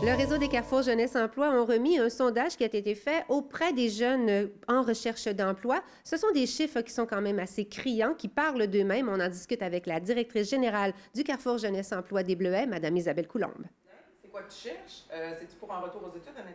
Le réseau des Carrefours Jeunesse Emploi ont remis un sondage qui a été fait auprès des jeunes euh, en recherche d'emploi. Ce sont des chiffres qui sont quand même assez criants, qui parlent d'eux-mêmes. On en discute avec la directrice générale du Carrefour Jeunesse Emploi des Bleuets, Madame Isabelle Coulombe. Euh,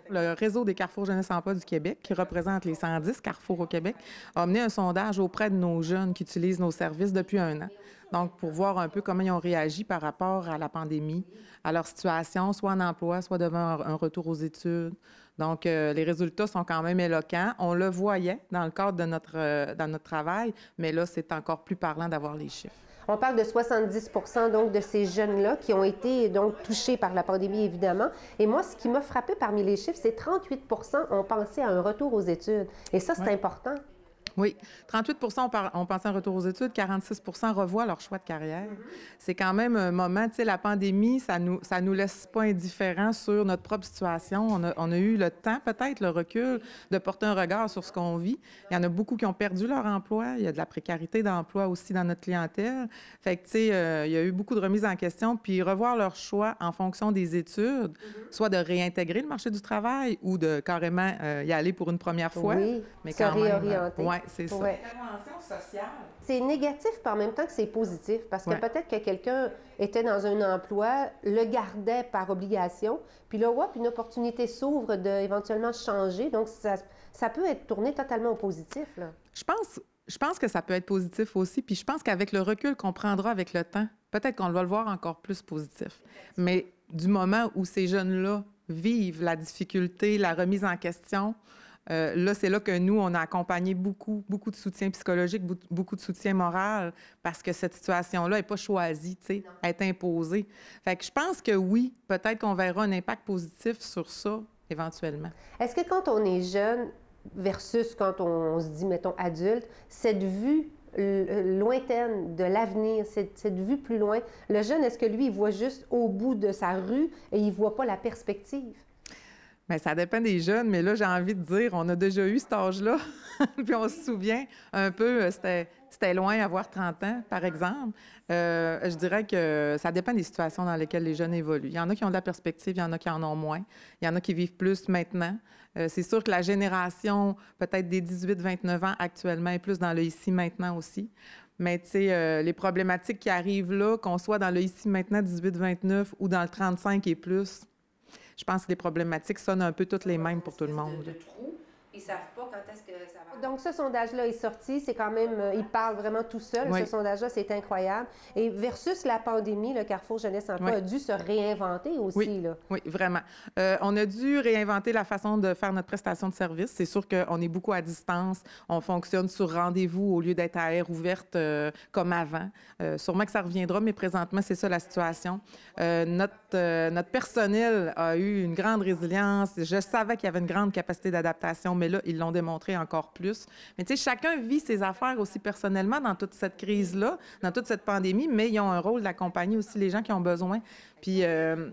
le réseau des carrefours jeunesse en pas du Québec, qui représente les 110 carrefours au Québec, a mené un sondage auprès de nos jeunes qui utilisent nos services depuis un an. Donc, pour voir un peu comment ils ont réagi par rapport à la pandémie, à leur situation, soit en emploi, soit devant un retour aux études. Donc, euh, les résultats sont quand même éloquents. On le voyait dans le cadre de notre, euh, dans notre travail, mais là, c'est encore plus parlant d'avoir les chiffres. On parle de 70 donc de ces jeunes-là qui ont été donc touchés par la pandémie, évidemment. Et moi, ce qui m'a frappé parmi les chiffres, c'est 38 ont pensé à un retour aux études. Et ça, c'est important. Oui. 38 ont pensé un retour aux études, 46 revoient leur choix de carrière. Mm-hmm. C'est quand même un moment, tu sais, la pandémie, ça nous, ça nous laisse pas indifférents sur notre propre situation. On a, eu le temps, peut-être, le recul, de porter un regard sur ce qu'on vit. Il y en a beaucoup qui ont perdu leur emploi. Il y a de la précarité d'emploi aussi dans notre clientèle. Fait que, tu sais, euh, il y a eu beaucoup de remises en question. Puis revoir leur choix en fonction des études, mm-hmm. soit de réintégrer le marché du travail ou de carrément euh, y aller pour une première fois. Oui, mais quand réorienter c'est négatif, par même temps que c'est positif, parce que peut-être que quelqu'un était dans un emploi, le gardait par obligation, puis là, une opportunité s'ouvre d'éventuellement changer. Donc, ça, peut être tourné totalement au positif. Je pense je pense que ça peut être positif aussi. Puis je pense qu'avec le recul qu'on prendra avec le temps, peut-être qu'on va le voir encore plus positif. Mais du moment où ces jeunes-là vivent la difficulté, la remise en question, euh, là, c'est là que nous, on a accompagné beaucoup, beaucoup de soutien psychologique, beaucoup de soutien moral, parce que cette situation-là n'est pas choisie, tu sais, elle est imposée. Fait que je pense que oui, peut-être qu'on verra un impact positif sur ça éventuellement. Est-ce que quand on est jeune versus quand on se dit, mettons, adulte, cette vue lointaine de l'avenir, cette, cette, vue plus loin. Le jeune, est-ce que lui, il voit juste au bout de sa rue et il voit pas la perspective? Bien, ça dépend des jeunes, mais là, j'ai envie de dire, on a déjà eu cet âge-là, puis on se souvient un peu, euh, c'était, loin avoir 30 ans, par exemple. Euh, je dirais que ça dépend des situations dans lesquelles les jeunes évoluent. Il y en a qui ont de la perspective, il y en a qui en ont moins, il y en a qui vivent plus maintenant. Euh, c'est sûr que la génération, peut-être des 18-29 ans actuellement, est plus dans le ici maintenant aussi. Mais tu sais, les problématiques qui arrivent là, qu'on soit dans le ici maintenant 18-29 ou dans le 35 et plus, je pense que les problématiques sonnent un peu toutes les mêmes pour tout le monde savent pas quand est-ce que ça va. Donc, ce sondage-là est sorti. C'est quand même, euh, il parle vraiment tout seul. Ce sondage-là, c'est incroyable. Et versus la pandémie, le Carrefour Jeunesse Emploi oui. a dû se réinventer aussi. Oui, là. oui vraiment. Euh, on a dû réinventer la façon de faire notre prestation de service. C'est sûr qu'on est beaucoup à distance. On fonctionne sur rendez-vous au lieu d'être à air ouverte euh, comme avant. Euh, sûrement que ça reviendra, mais présentement, c'est ça la situation. notre, notre personnel a eu une grande résilience. Je savais qu'il y avait une grande capacité d'adaptation, mais là, ils l'ont démontré encore plus. Mais tu sais, chacun vit ses affaires aussi personnellement dans toute cette crise-là, dans toute cette pandémie, mais ils ont un rôle d'accompagner aussi les gens qui ont besoin. Puis euh,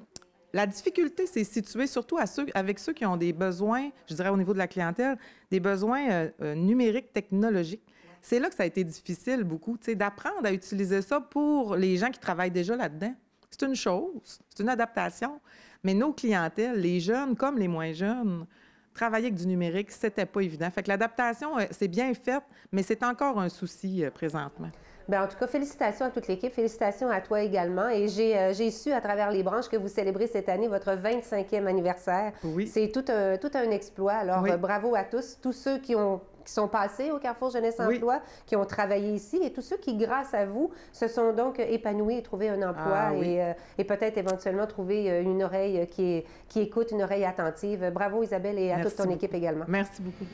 la difficulté, c'est située surtout à ceux, avec ceux qui ont des besoins, je dirais au niveau de la clientèle, des besoins euh, euh, numériques, technologiques c'est là que ça a été difficile beaucoup, tu sais, d'apprendre à utiliser ça pour les gens qui travaillent déjà là-dedans. C'est une chose, c'est une adaptation. Mais nos clientèles, les jeunes comme les moins jeunes, travailler avec du numérique, c'était pas évident. Fait que l'adaptation, euh, c'est bien fait, mais c'est encore un souci euh, présentement. Bien, en tout cas, félicitations à toute l'équipe, félicitations à toi également. Et j'ai, euh, su à travers les branches que vous célébrez cette année votre 25e anniversaire. Oui. C'est tout un, tout un exploit. Alors, bravo à tous, tous ceux qui ont qui sont passés au Carrefour Jeunesse Emploi, qui ont travaillé ici, et tous ceux qui, grâce à vous, se sont donc épanouis et trouvés un emploi ah, euh, et, peut-être éventuellement trouvé euh, une oreille euh, qui, écoute, une oreille attentive. Bravo Isabelle et à toute ton équipe également. Merci beaucoup.